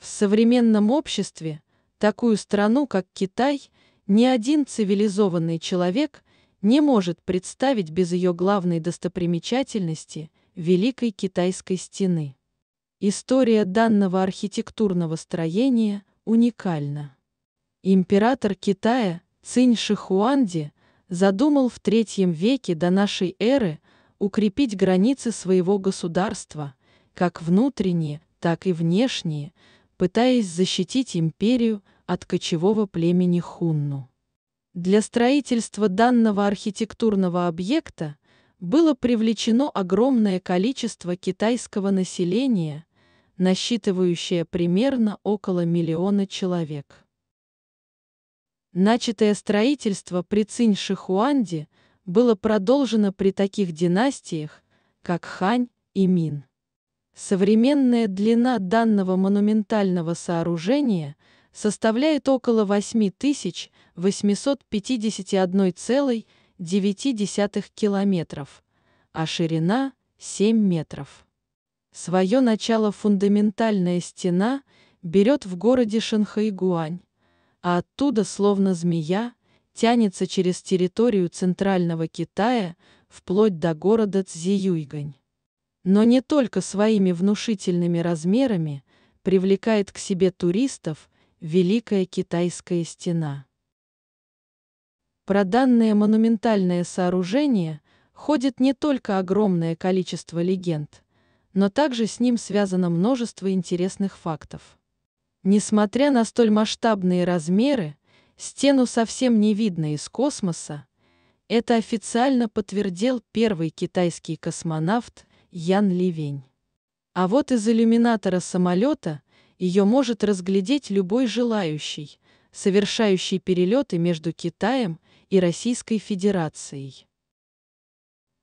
В современном обществе такую страну, как Китай, ни один цивилизованный человек не может представить без ее главной достопримечательности – Великой Китайской стены. История данного архитектурного строения уникальна. Император Китая Цинь Шихуанди задумал в III веке до нашей эры укрепить границы своего государства, как внутренние, так и внешние – пытаясь защитить империю от кочевого племени Хунну. Для строительства данного архитектурного объекта было привлечено огромное количество китайского населения, насчитывающее примерно около миллиона человек. Начатое строительство при Цинь-Шихуанде было продолжено при таких династиях, как Хань и Мин. Современная длина данного монументального сооружения составляет около 8851,9 километров, а ширина – 7 метров. Свое начало фундаментальная стена берет в городе Шанхайгуань, а оттуда, словно змея, тянется через территорию Центрального Китая вплоть до города Цзиюйгань но не только своими внушительными размерами привлекает к себе туристов Великая Китайская стена. Про данное монументальное сооружение ходит не только огромное количество легенд, но также с ним связано множество интересных фактов. Несмотря на столь масштабные размеры, стену совсем не видно из космоса, это официально подтвердил первый китайский космонавт Ян Ливень. А вот из иллюминатора самолета ее может разглядеть любой желающий, совершающий перелеты между Китаем и Российской Федерацией.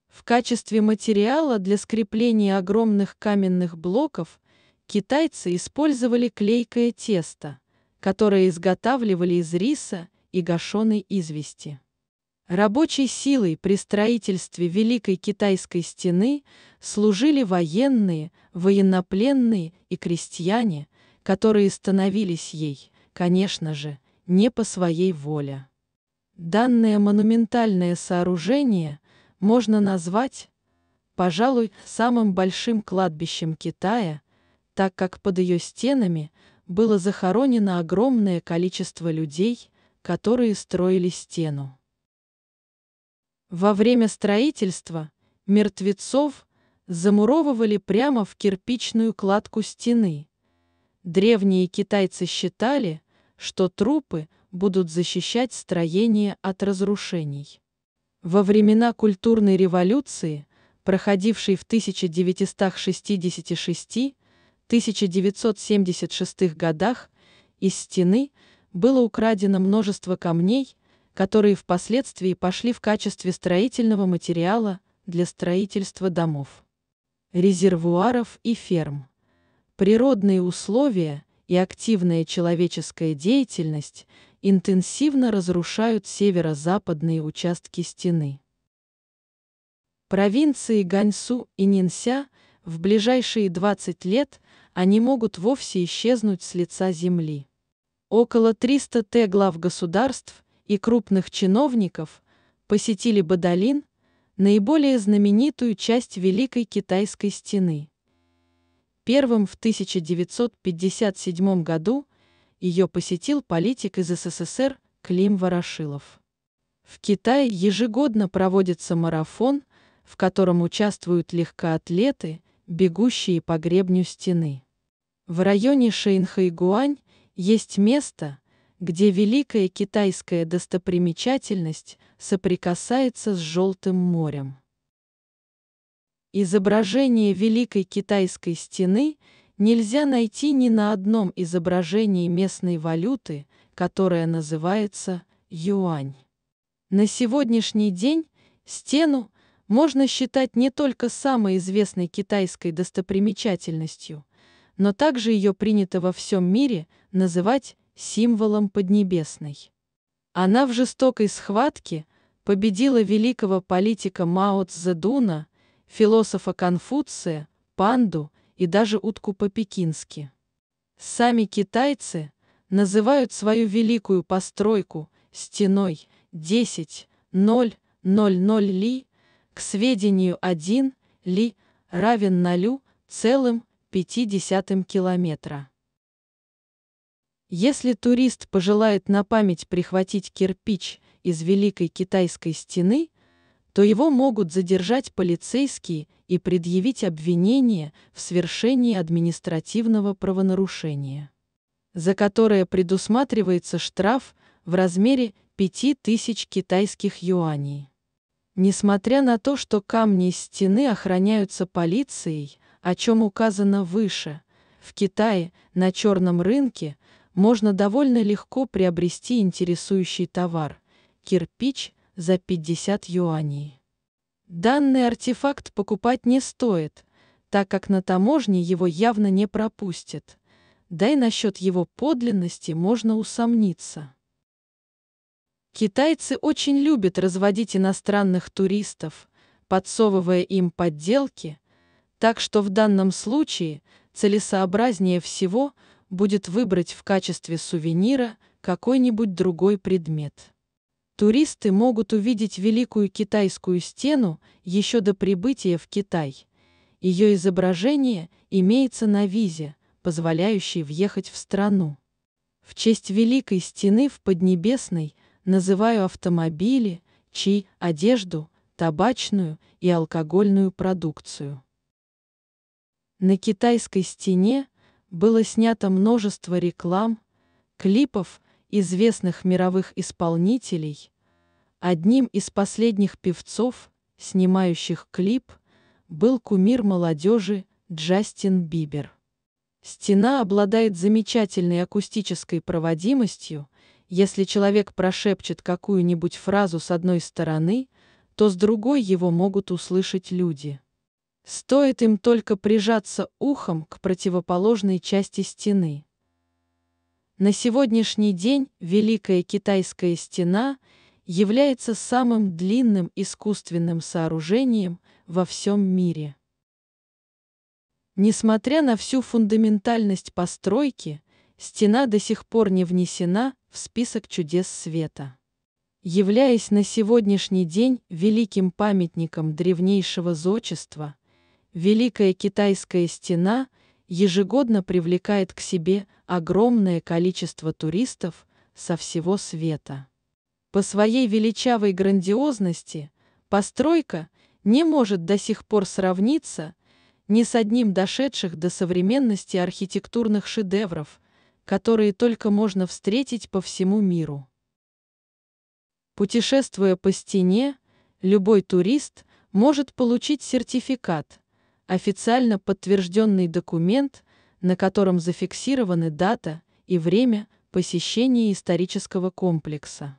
В качестве материала для скрепления огромных каменных блоков китайцы использовали клейкое тесто, которое изготавливали из риса и гашеной извести. Рабочей силой при строительстве Великой Китайской стены служили военные, военнопленные и крестьяне, которые становились ей, конечно же, не по своей воле. Данное монументальное сооружение можно назвать, пожалуй, самым большим кладбищем Китая, так как под ее стенами было захоронено огромное количество людей, которые строили стену. Во время строительства мертвецов замуровывали прямо в кирпичную кладку стены. Древние китайцы считали, что трупы будут защищать строение от разрушений. Во времена культурной революции, проходившей в 1966-1976 годах, из стены было украдено множество камней – которые впоследствии пошли в качестве строительного материала для строительства домов, резервуаров и ферм. Природные условия и активная человеческая деятельность интенсивно разрушают северо-западные участки стены. Провинции Ганьсу и Нинся в ближайшие 20 лет они могут вовсе исчезнуть с лица земли. Около 300 Т глав государств и крупных чиновников посетили Бадалин, наиболее знаменитую часть Великой Китайской стены. Первым в 1957 году ее посетил политик из СССР Клим Ворошилов. В Китае ежегодно проводится марафон, в котором участвуют легкоатлеты, бегущие по гребню стены. В районе Шэйнхэйгуань есть место – где великая китайская достопримечательность соприкасается с Желтым морем. Изображение Великой Китайской стены нельзя найти ни на одном изображении местной валюты, которая называется юань. На сегодняшний день стену можно считать не только самой известной китайской достопримечательностью, но также ее принято во всем мире называть символом Поднебесной. Она в жестокой схватке победила великого политика Мао Цзэдуна, философа Конфуция, панду и даже утку по-пекински. Сами китайцы называют свою великую постройку стеной 10.0.0.0 ли, к сведению 1 ли равен целым 0,5 километра. Если турист пожелает на память прихватить кирпич из Великой Китайской стены, то его могут задержать полицейские и предъявить обвинение в свершении административного правонарушения, за которое предусматривается штраф в размере 5000 китайских юаней. Несмотря на то, что камни из стены охраняются полицией, о чем указано выше, в Китае на черном рынке – можно довольно легко приобрести интересующий товар – кирпич за 50 юаней. Данный артефакт покупать не стоит, так как на таможне его явно не пропустят, да и насчет его подлинности можно усомниться. Китайцы очень любят разводить иностранных туристов, подсовывая им подделки, так что в данном случае целесообразнее всего – будет выбрать в качестве сувенира какой-нибудь другой предмет. Туристы могут увидеть Великую Китайскую стену еще до прибытия в Китай. Ее изображение имеется на визе, позволяющей въехать в страну. В честь Великой стены в Поднебесной называю автомобили, чай, одежду, табачную и алкогольную продукцию. На китайской стене было снято множество реклам, клипов известных мировых исполнителей. Одним из последних певцов, снимающих клип, был кумир молодежи Джастин Бибер. Стена обладает замечательной акустической проводимостью, если человек прошепчет какую-нибудь фразу с одной стороны, то с другой его могут услышать люди. Стоит им только прижаться ухом к противоположной части стены. На сегодняшний день Великая Китайская стена является самым длинным искусственным сооружением во всем мире. Несмотря на всю фундаментальность постройки, стена до сих пор не внесена в список чудес света. Являясь на сегодняшний день великим памятником древнейшего зодчества – Великая Китайская стена ежегодно привлекает к себе огромное количество туристов со всего света. По своей величавой грандиозности постройка не может до сих пор сравниться ни с одним дошедших до современности архитектурных шедевров, которые только можно встретить по всему миру. Путешествуя по стене, любой турист может получить сертификат – официально подтвержденный документ, на котором зафиксированы дата и время посещения исторического комплекса.